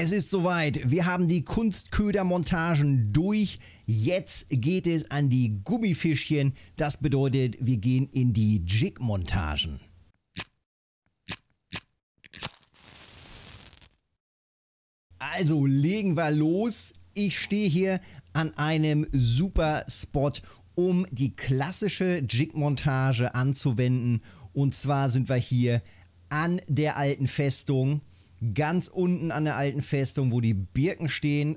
Es ist soweit. Wir haben die Kunstködermontagen durch. Jetzt geht es an die Gummifischchen. Das bedeutet, wir gehen in die Jig-Montagen. Also legen wir los. Ich stehe hier an einem super Spot, um die klassische Jig-Montage anzuwenden. Und zwar sind wir hier an der alten Festung ganz unten an der alten Festung, wo die Birken stehen.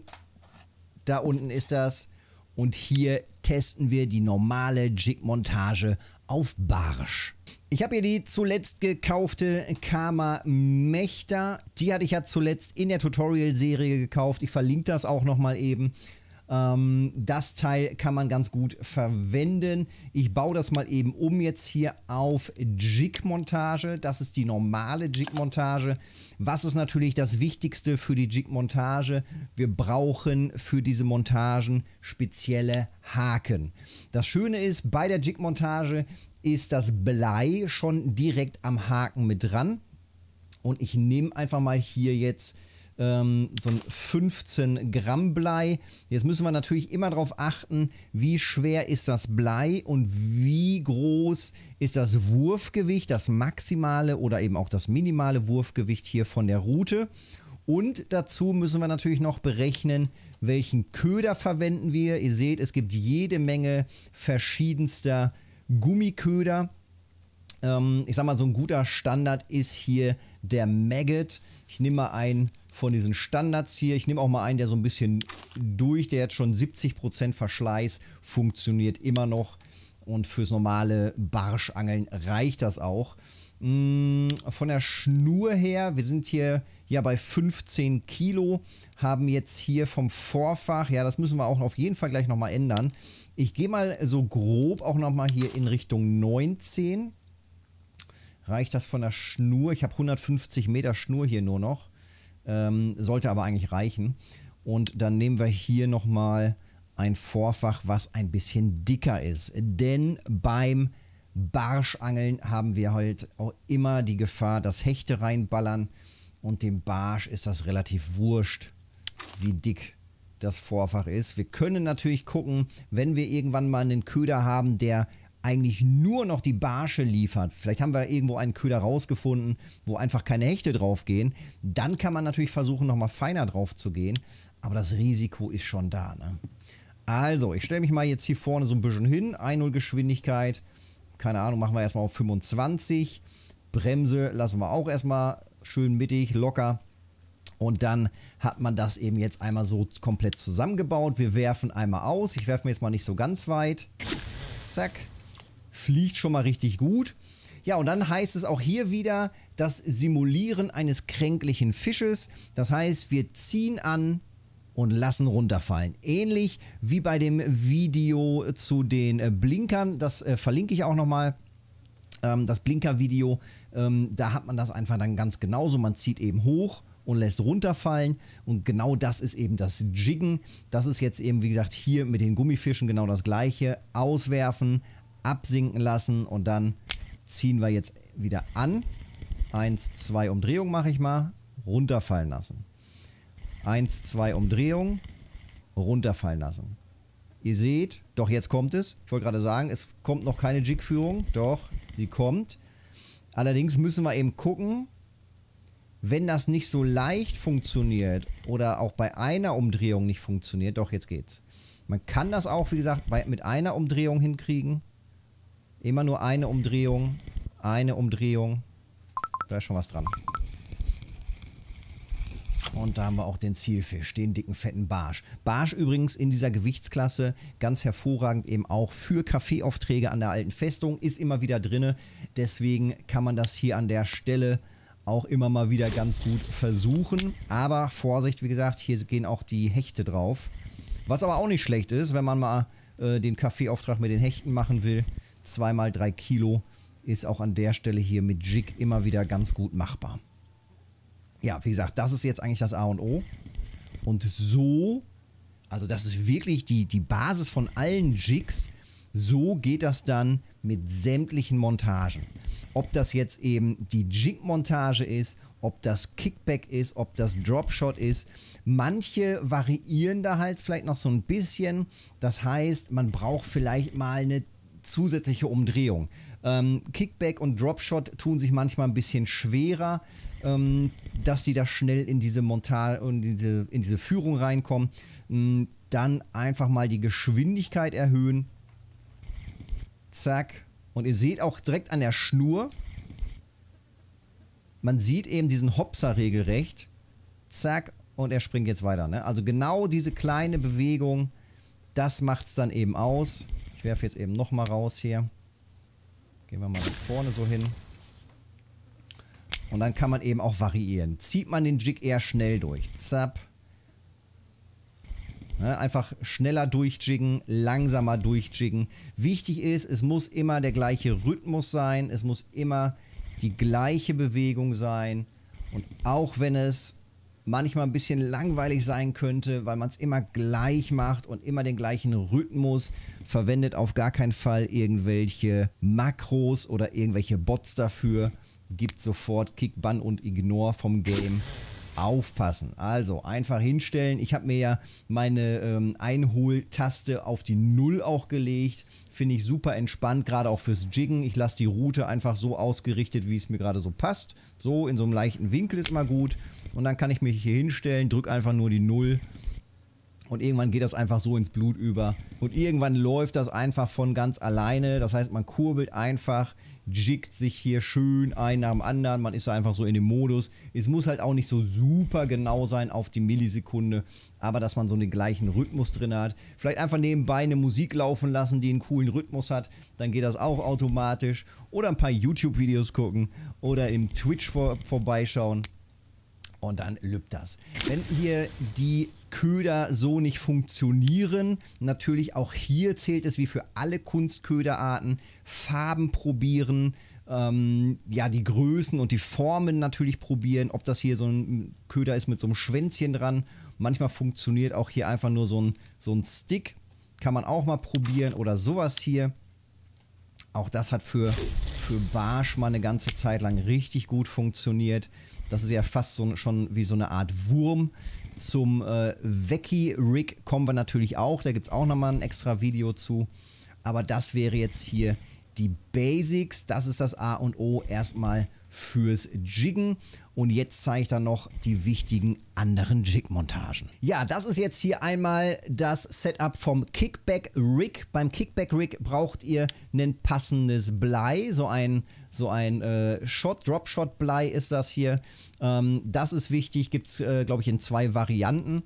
Da unten ist das. Und hier testen wir die normale Jig-Montage auf Barsch. Ich habe hier die zuletzt gekaufte Karma Mechta. Die hatte ich ja zuletzt in der Tutorial-Serie gekauft. Ich verlinke das auch nochmal eben. Ähm, das Teil kann man ganz gut verwenden. Ich baue das mal eben um jetzt hier auf Jig-Montage. Das ist die normale Jig-Montage. Was ist natürlich das Wichtigste für die Jig-Montage? Wir brauchen für diese Montagen spezielle Haken. Das Schöne ist, bei der Jig-Montage ist das Blei schon direkt am Haken mit dran. Und ich nehme einfach mal hier jetzt ähm, so ein 15 Gramm Blei. Jetzt müssen wir natürlich immer darauf achten, wie schwer ist das Blei und wie groß ist das Wurfgewicht, das maximale oder eben auch das minimale Wurfgewicht hier von der Route. Und dazu müssen wir natürlich noch berechnen, welchen Köder verwenden wir. Ihr seht, es gibt jede Menge verschiedenster Gummiköder. Ähm, ich sag mal, so ein guter Standard ist hier der Maggot. Ich nehme mal einen von diesen Standards hier. Ich nehme auch mal einen, der so ein bisschen durch, der hat schon 70% Verschleiß, funktioniert immer noch. Und fürs normale Barschangeln reicht das auch. Mm, von der Schnur her, wir sind hier ja bei 15 Kilo, haben jetzt hier vom Vorfach, ja das müssen wir auch auf jeden Fall gleich nochmal ändern. Ich gehe mal so grob auch nochmal hier in Richtung 19. Reicht das von der Schnur? Ich habe 150 Meter Schnur hier nur noch. Ähm, sollte aber eigentlich reichen. Und dann nehmen wir hier nochmal ein Vorfach, was ein bisschen dicker ist. Denn beim Barschangeln haben wir halt auch immer die Gefahr, dass Hechte reinballern. Und dem Barsch ist das relativ wurscht, wie dick das Vorfach ist. Wir können natürlich gucken, wenn wir irgendwann mal einen Köder haben, der eigentlich nur noch die Barsche liefert, vielleicht haben wir irgendwo einen Köder rausgefunden, wo einfach keine Hechte draufgehen, dann kann man natürlich versuchen, nochmal feiner drauf zu gehen, aber das Risiko ist schon da. Ne? Also, ich stelle mich mal jetzt hier vorne so ein bisschen hin, 1-0 Geschwindigkeit, keine Ahnung, machen wir erstmal auf 25, Bremse lassen wir auch erstmal schön mittig, locker. Und dann hat man das eben jetzt einmal so komplett zusammengebaut. Wir werfen einmal aus. Ich werfe mir jetzt mal nicht so ganz weit. Zack fliegt schon mal richtig gut. Ja, und dann heißt es auch hier wieder das Simulieren eines kränklichen Fisches. Das heißt, wir ziehen an und lassen runterfallen. Ähnlich wie bei dem Video zu den äh, Blinkern. Das äh, verlinke ich auch nochmal. Ähm, das Blinker-Video, ähm, da hat man das einfach dann ganz genauso. Man zieht eben hoch und lässt runterfallen. Und genau das ist eben das Jiggen. Das ist jetzt eben, wie gesagt, hier mit den Gummifischen genau das gleiche. Auswerfen, absinken lassen und dann ziehen wir jetzt wieder an. Eins, zwei Umdrehungen mache ich mal, runterfallen lassen. Eins, zwei Umdrehungen, runterfallen lassen. Ihr seht, doch jetzt kommt es. Ich wollte gerade sagen, es kommt noch keine Jig-Führung. Doch, sie kommt. Allerdings müssen wir eben gucken, wenn das nicht so leicht funktioniert oder auch bei einer Umdrehung nicht funktioniert, doch jetzt geht's. Man kann das auch, wie gesagt, bei, mit einer Umdrehung hinkriegen. Immer nur eine Umdrehung. Eine Umdrehung. Da ist schon was dran. Und da haben wir auch den Zielfisch, den dicken, fetten Barsch. Barsch übrigens in dieser Gewichtsklasse ganz hervorragend eben auch für Kaffeeaufträge an der alten Festung, ist immer wieder drinne. Deswegen kann man das hier an der Stelle auch immer mal wieder ganz gut versuchen. Aber Vorsicht, wie gesagt, hier gehen auch die Hechte drauf. Was aber auch nicht schlecht ist, wenn man mal äh, den Kaffeeauftrag mit den Hechten machen will, zweimal drei Kilo ist auch an der Stelle hier mit Jig immer wieder ganz gut machbar. Ja, wie gesagt, das ist jetzt eigentlich das A und O. Und so, also das ist wirklich die, die Basis von allen Jigs. So geht das dann mit sämtlichen Montagen. Ob das jetzt eben die Jig-Montage ist, ob das Kickback ist, ob das Dropshot ist. Manche variieren da halt vielleicht noch so ein bisschen. Das heißt, man braucht vielleicht mal eine zusätzliche Umdrehung. Ähm, Kickback und Dropshot tun sich manchmal ein bisschen schwerer, ähm, dass sie da schnell in diese Montal und in diese, in diese Führung reinkommen. Ähm, dann einfach mal die Geschwindigkeit erhöhen. Zack. Und ihr seht auch direkt an der Schnur, man sieht eben diesen Hopser regelrecht. Zack. Und er springt jetzt weiter. Ne? Also genau diese kleine Bewegung, das macht es dann eben aus. Ich werfe jetzt eben nochmal raus hier. Gehen wir mal vorne so hin. Und dann kann man eben auch variieren. Zieht man den Jig eher schnell durch. Zap. Ne, einfach schneller durchjiggen, langsamer durchjiggen. Wichtig ist, es muss immer der gleiche Rhythmus sein. Es muss immer die gleiche Bewegung sein. Und auch wenn es manchmal ein bisschen langweilig sein könnte, weil man es immer gleich macht und immer den gleichen Rhythmus verwendet. Auf gar keinen Fall irgendwelche Makros oder irgendwelche Bots dafür. Gibt sofort Kick, Bann und Ignore vom Game aufpassen. Also einfach hinstellen. Ich habe mir ja meine ähm, Einholtaste auf die Null auch gelegt. Finde ich super entspannt, gerade auch fürs Jiggen. Ich lasse die Route einfach so ausgerichtet, wie es mir gerade so passt. So in so einem leichten Winkel ist mal gut. Und dann kann ich mich hier hinstellen, drücke einfach nur die Null und irgendwann geht das einfach so ins Blut über. Und irgendwann läuft das einfach von ganz alleine. Das heißt, man kurbelt einfach, jiggt sich hier schön ein nach dem anderen. Man ist da einfach so in dem Modus. Es muss halt auch nicht so super genau sein auf die Millisekunde, aber dass man so den gleichen Rhythmus drin hat. Vielleicht einfach nebenbei eine Musik laufen lassen, die einen coolen Rhythmus hat. Dann geht das auch automatisch. Oder ein paar YouTube-Videos gucken oder im Twitch vor vorbeischauen und dann lübt das. Wenn hier die Köder so nicht funktionieren, natürlich auch hier zählt es wie für alle Kunstköderarten, Farben probieren, ähm, ja die Größen und die Formen natürlich probieren, ob das hier so ein Köder ist mit so einem Schwänzchen dran. Manchmal funktioniert auch hier einfach nur so ein, so ein Stick, kann man auch mal probieren oder sowas hier. Auch das hat für für Barsch mal eine ganze Zeit lang richtig gut funktioniert. Das ist ja fast so, schon wie so eine Art Wurm. Zum äh, Vecchi-Rig kommen wir natürlich auch. Da gibt es auch nochmal ein extra Video zu. Aber das wäre jetzt hier die Basics. Das ist das A und O erstmal fürs Jiggen. Und jetzt zeige ich dann noch die wichtigen anderen Jig-Montagen. Ja, das ist jetzt hier einmal das Setup vom Kickback-Rig. Beim Kickback-Rig braucht ihr ein passendes Blei, so ein, so ein äh, Shot, Drop-Shot-Blei ist das hier. Ähm, das ist wichtig, gibt es, äh, glaube ich, in zwei Varianten.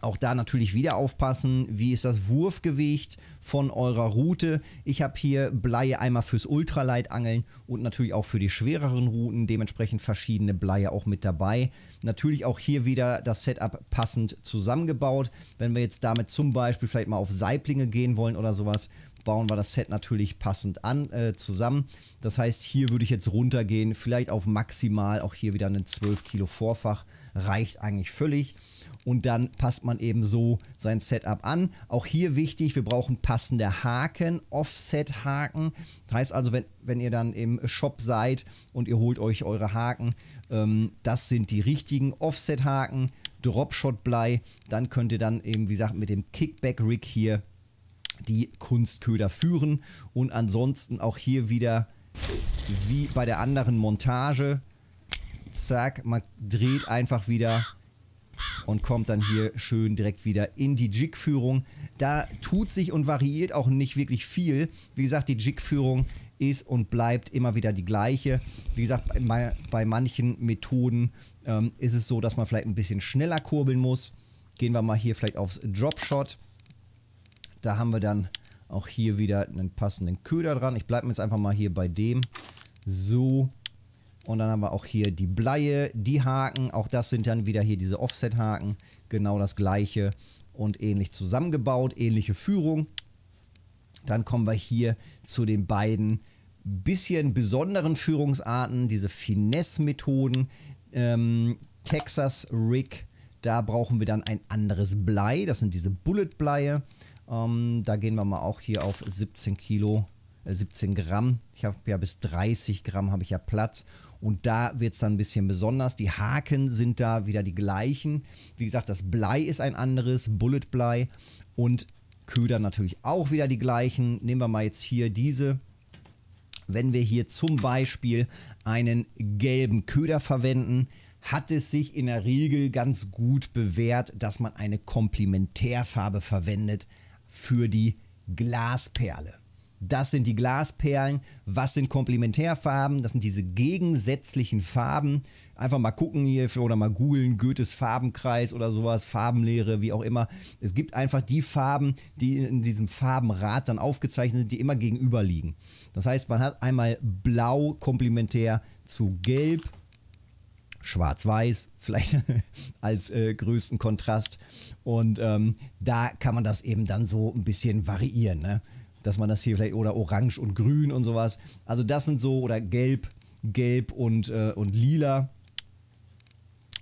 Auch da natürlich wieder aufpassen, wie ist das Wurfgewicht von eurer Route. Ich habe hier Bleie einmal fürs Ultraleitangeln und natürlich auch für die schwereren Routen, dementsprechend verschiedene Bleie auch mit dabei. Natürlich auch hier wieder das Setup passend zusammengebaut. Wenn wir jetzt damit zum Beispiel vielleicht mal auf Saiblinge gehen wollen oder sowas, bauen wir das Set natürlich passend an, äh, zusammen. Das heißt, hier würde ich jetzt runtergehen, vielleicht auf maximal, auch hier wieder einen 12 Kilo Vorfach, reicht eigentlich völlig. Und dann passt man eben so sein Setup an. Auch hier wichtig, wir brauchen passende Haken, Offset-Haken. Das heißt also, wenn, wenn ihr dann im Shop seid und ihr holt euch eure Haken, ähm, das sind die richtigen Offset-Haken, Dropshot-Blei. Dann könnt ihr dann eben, wie gesagt, mit dem Kickback-Rig hier die Kunstköder führen. Und ansonsten auch hier wieder wie bei der anderen Montage. Zack, man dreht einfach wieder und kommt dann hier schön direkt wieder in die Jig-Führung. Da tut sich und variiert auch nicht wirklich viel. Wie gesagt, die Jig-Führung ist und bleibt immer wieder die gleiche. Wie gesagt, bei, bei manchen Methoden ähm, ist es so, dass man vielleicht ein bisschen schneller kurbeln muss. Gehen wir mal hier vielleicht aufs Dropshot. Da haben wir dann auch hier wieder einen passenden Köder dran. Ich bleibe jetzt einfach mal hier bei dem. So. Und dann haben wir auch hier die Bleie, die Haken. Auch das sind dann wieder hier diese Offset-Haken. Genau das gleiche und ähnlich zusammengebaut, ähnliche Führung. Dann kommen wir hier zu den beiden bisschen besonderen Führungsarten, diese Finesse-Methoden. Ähm, Texas Rig, da brauchen wir dann ein anderes Blei, das sind diese Bullet-Bleie. Ähm, da gehen wir mal auch hier auf 17 Kilo, äh 17 Gramm. Ich habe ja bis 30 Gramm habe ich ja Platz. Und da wird es dann ein bisschen besonders. Die Haken sind da wieder die gleichen. Wie gesagt, das Blei ist ein anderes, Bullet Blei. und Köder natürlich auch wieder die gleichen. Nehmen wir mal jetzt hier diese wenn wir hier zum Beispiel einen gelben Köder verwenden, hat es sich in der Regel ganz gut bewährt, dass man eine Komplementärfarbe verwendet für die Glasperle. Das sind die Glasperlen. Was sind Komplementärfarben? Das sind diese gegensätzlichen Farben. Einfach mal gucken hier oder mal googeln, Goethes Farbenkreis oder sowas, Farbenlehre, wie auch immer. Es gibt einfach die Farben, die in diesem Farbenrad dann aufgezeichnet sind, die immer gegenüber liegen. Das heißt, man hat einmal blau komplementär zu gelb, Schwarz-Weiß, vielleicht als äh, größten Kontrast. Und ähm, da kann man das eben dann so ein bisschen variieren, ne? dass man das hier vielleicht oder orange und grün und sowas. Also das sind so oder gelb, gelb und, äh, und lila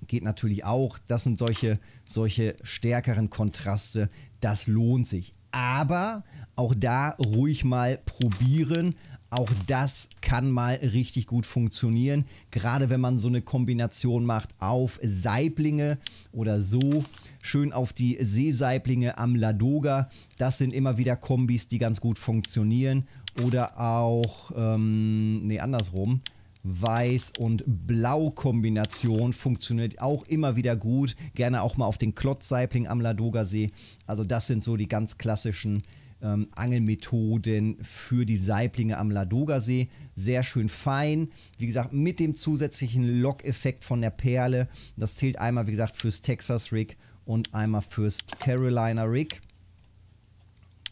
geht natürlich auch. Das sind solche, solche stärkeren Kontraste. Das lohnt sich. Aber auch da ruhig mal probieren. Auch das kann mal richtig gut funktionieren, gerade wenn man so eine Kombination macht auf Saiblinge oder so, schön auf die Seesaiblinge am Ladoga. Das sind immer wieder Kombis, die ganz gut funktionieren. Oder auch, ähm, nee, andersrum. Weiß- und Blau-Kombination funktioniert auch immer wieder gut. Gerne auch mal auf den Klotzsaibling am Ladoga See. Also das sind so die ganz klassischen ähm, Angelmethoden für die Saiblinge am Ladoga-See. Sehr schön fein. Wie gesagt, mit dem zusätzlichen Lock-Effekt von der Perle. Das zählt einmal, wie gesagt, fürs Texas-Rig und einmal fürs Carolina-Rig.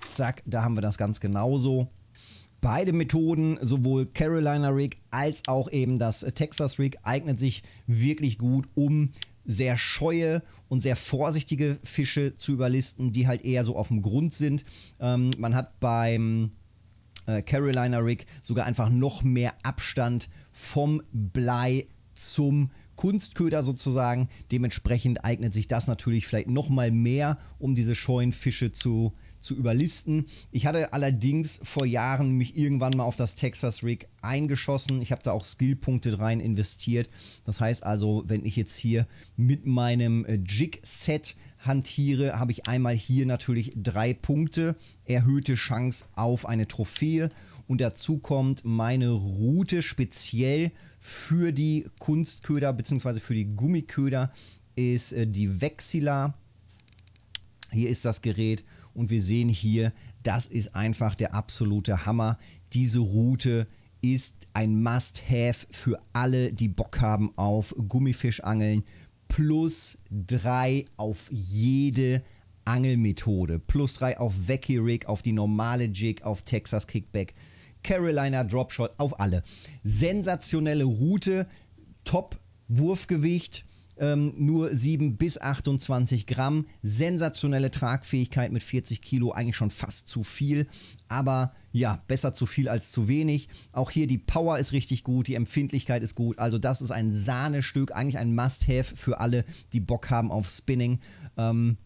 Zack, da haben wir das ganz genauso. Beide Methoden, sowohl Carolina Rig als auch eben das Texas Rig, eignen sich wirklich gut, um sehr scheue und sehr vorsichtige Fische zu überlisten, die halt eher so auf dem Grund sind. Ähm, man hat beim äh, Carolina Rig sogar einfach noch mehr Abstand vom Blei zum Kunstköder sozusagen. Dementsprechend eignet sich das natürlich vielleicht noch mal mehr, um diese scheuen Fische zu zu überlisten. Ich hatte allerdings vor Jahren mich irgendwann mal auf das Texas Rig eingeschossen. Ich habe da auch Skillpunkte rein investiert. Das heißt also, wenn ich jetzt hier mit meinem äh, Jig-Set hantiere, habe ich einmal hier natürlich drei Punkte, erhöhte Chance auf eine Trophäe und dazu kommt meine Route speziell für die Kunstköder bzw. für die Gummiköder ist äh, die Vexila. Hier ist das Gerät und wir sehen hier, das ist einfach der absolute Hammer. Diese Route ist ein Must-Have für alle, die Bock haben auf Gummifischangeln. Plus 3 auf jede Angelmethode. Plus 3 auf Wacky Rig, auf die normale Jig, auf Texas Kickback, Carolina Dropshot, auf alle. Sensationelle Route, Top Wurfgewicht ähm, nur 7 bis 28 Gramm. Sensationelle Tragfähigkeit mit 40 Kilo, eigentlich schon fast zu viel. Aber ja, besser zu viel als zu wenig. Auch hier die Power ist richtig gut, die Empfindlichkeit ist gut. Also das ist ein Sahnestück, eigentlich ein Must-Have für alle, die Bock haben auf Spinning. Ähm,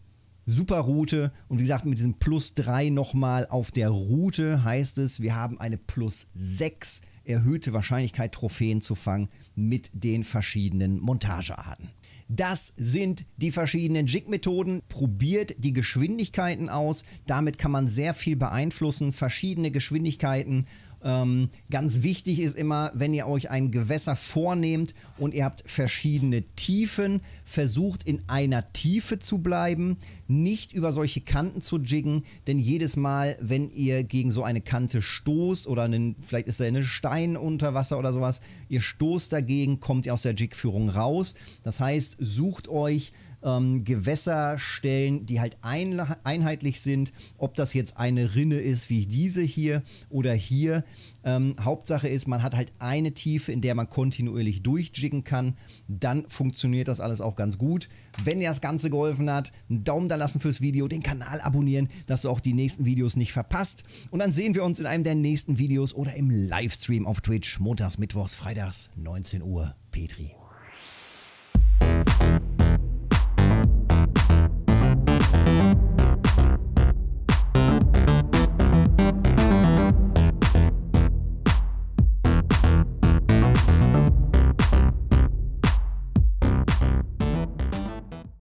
super Route und wie gesagt mit diesem Plus 3 nochmal auf der Route heißt es, wir haben eine Plus 6 erhöhte Wahrscheinlichkeit Trophäen zu fangen mit den verschiedenen Montagearten. Das sind die verschiedenen Jig-Methoden. Probiert die Geschwindigkeiten aus. Damit kann man sehr viel beeinflussen. Verschiedene Geschwindigkeiten ähm, ganz wichtig ist immer, wenn ihr euch ein Gewässer vornehmt und ihr habt verschiedene Tiefen, versucht in einer Tiefe zu bleiben, nicht über solche Kanten zu jiggen, denn jedes Mal, wenn ihr gegen so eine Kante stoßt oder einen, vielleicht ist da ein Stein unter Wasser oder sowas, ihr stoßt dagegen, kommt ihr aus der Jigführung raus. Das heißt, sucht euch ähm, Gewässerstellen, die halt ein, einheitlich sind, ob das jetzt eine Rinne ist wie diese hier oder hier. Ähm, Hauptsache ist, man hat halt eine Tiefe, in der man kontinuierlich durchjiggen kann. Dann funktioniert das alles auch ganz gut. Wenn dir das Ganze geholfen hat, einen Daumen da lassen fürs Video, den Kanal abonnieren, dass du auch die nächsten Videos nicht verpasst. Und dann sehen wir uns in einem der nächsten Videos oder im Livestream auf Twitch, montags, mittwochs, freitags, 19 Uhr. Petri.